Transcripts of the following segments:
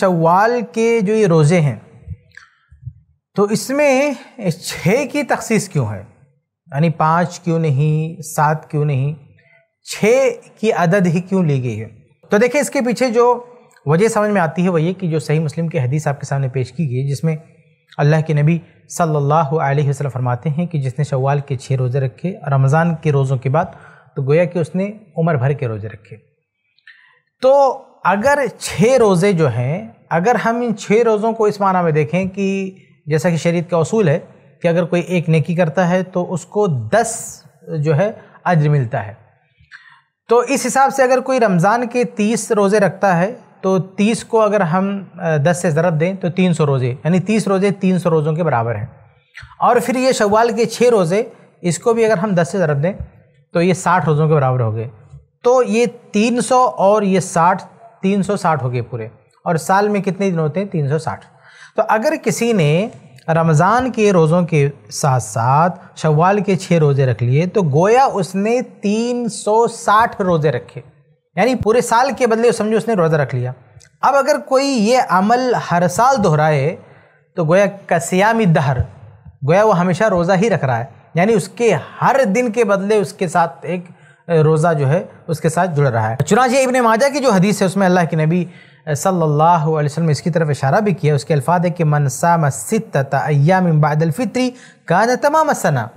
शवाल के जो ये रोज़े हैं तो इसमें छः की तखसीस क्यों है यानी पाँच क्यों नहीं सात क्यों नहीं छः की अदद ही क्यों ली गई है तो देखिए इसके पीछे जो वजह समझ में आती है वही कि जो सही मुस्लिम की हदीस आपके सामने पेश की गई जिसमें अल्लाह के नबी सल्लल्लाहु अलैहि वसल्लम फरमाते हैं कि जिसने शवाल के छः रोज़े रखे रमज़ान के रोज़ों के बाद तो गोया कि उसने उम्र भर के रोज़े रखे तो अगर छः रोज़े जो हैं अगर हम इन छः रोज़ों को इस माना में देखें कि जैसा कि शरीत का असूल है कि अगर कोई एक नेकी करता है तो उसको दस जो है अज्र मिलता है तो इस हिसाब से अगर कोई रमज़ान के तीस रोज़े रखता है तो तीस को अगर हम दस से ज़रब दें तो तीन सौ रोज़े यानी तीस रोज़े तीन सौ रोज़ों के बराबर हैं और फिर ये शवाल के छः रोज़े इसको भी अगर हम दस से ज़रब दें तो ये साठ रोज़ों के बराबर हो गए तो ये तीन सौ और ये साठ 360 हो गए पूरे और साल में कितने दिन होते हैं 360 तो अगर किसी ने रमज़ान के रोज़ों के साथ साथ शवाल के छः रोज़े रख लिए तो गोया उसने 360 रोज़े रखे यानी पूरे साल के बदले समझो उसने रोज़ा रख लिया अब अगर कोई ये अमल हर साल दोहराए तो गोया कस्यामी दहर गोया वो हमेशा रोज़ा ही रख रहा है यानी उसके हर दिन के बदले उसके साथ एक रोज़ा जो है उसके साथ जुड़ रहा है चुनाच इबन माजा की जो हदीस है उसमें अल्लाह के नबी सल्लल्लाहु अलैहि वसल्लम इसकी तरफ इशारा भी किया उसके अल्फाज है कि मन साम सितम बादलफ़ित्री न तमाम सना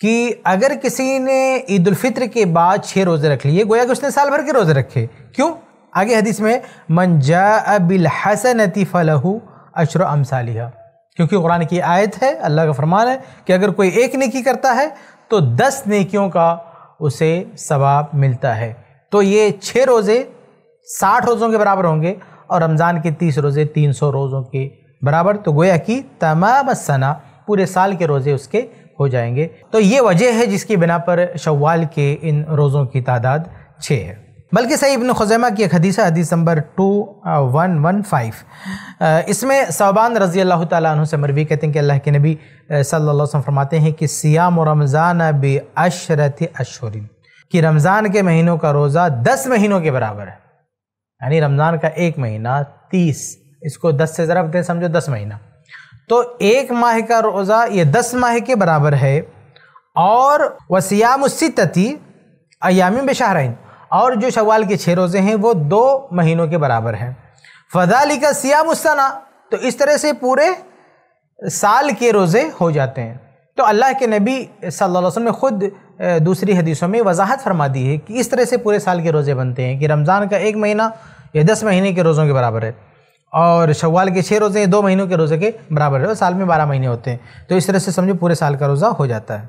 कि अगर किसी ने ईदालफ़ित्र के बाद छः रोज़े रख लिए गोया कि उसने साल भर के रोज़े रखे क्यों आगे हदीस में मन जा अबिल हसन फ़लहू अशर अमसालिया क्योंकि कुरान की आयत है अल्लाह का फरमान है कि अगर कोई एक नेकी करता है तो दस नेकियों का उसे सवाब मिलता है तो ये छः रोज़े साठ रोज़ों के बराबर होंगे और रमज़ान के तीस रोज़े तीन सौ रोज़ों के बराबर तो गोया कि तमाम सना पूरे साल के रोज़े उसके हो जाएंगे तो ये वजह है जिसकी बिना पर शवाल के इन रोज़ों की तादाद छः है बल्कि सही इबन खुजैमा की एक हदीसा हदीस number two one one five इसमें सौबान रज़ी अल्लाह तु से मरवी कहते हैं कि अल्लाह के नबी सल्लल्लाहु अलैहि वसल्लम फरमाते हैं कि सियाम और रमज़ान बे अशरत अशहरिन कि रमज़ान के महीनों का रोज़ा दस महीनों के बराबर है यानी रमज़ान का एक महीना तीस इसको दस से ज़रा बताए समझो दस महीना तो एक माह का रोज़ा ये दस माह के बराबर है और वसियाम सितती अयामी बेशाहरन और जो शवाल के छः रोज़े हैं वो दो महीनों के बराबर हैं फजाली का सिया मुस्ताना तो इस तरह से पूरे साल के रोज़े हो जाते हैं तो अल्लाह के नबी सल्लल्लाहु अलैहि वसल्लम ने ख़ुद दूसरी हदीसों में वजाहत फरमा दी है कि इस तरह से पूरे साल के रोज़े बनते हैं कि रमज़ान का एक महीना या दस महीने के रोज़ों के बराबर है और शवाल के छः रोज़े दो महीनों के रोज़े के बराबर है और साल में बारह महीने होते हैं तो इस तरह से समझो पूरे साल का रोज़ा हो जाता है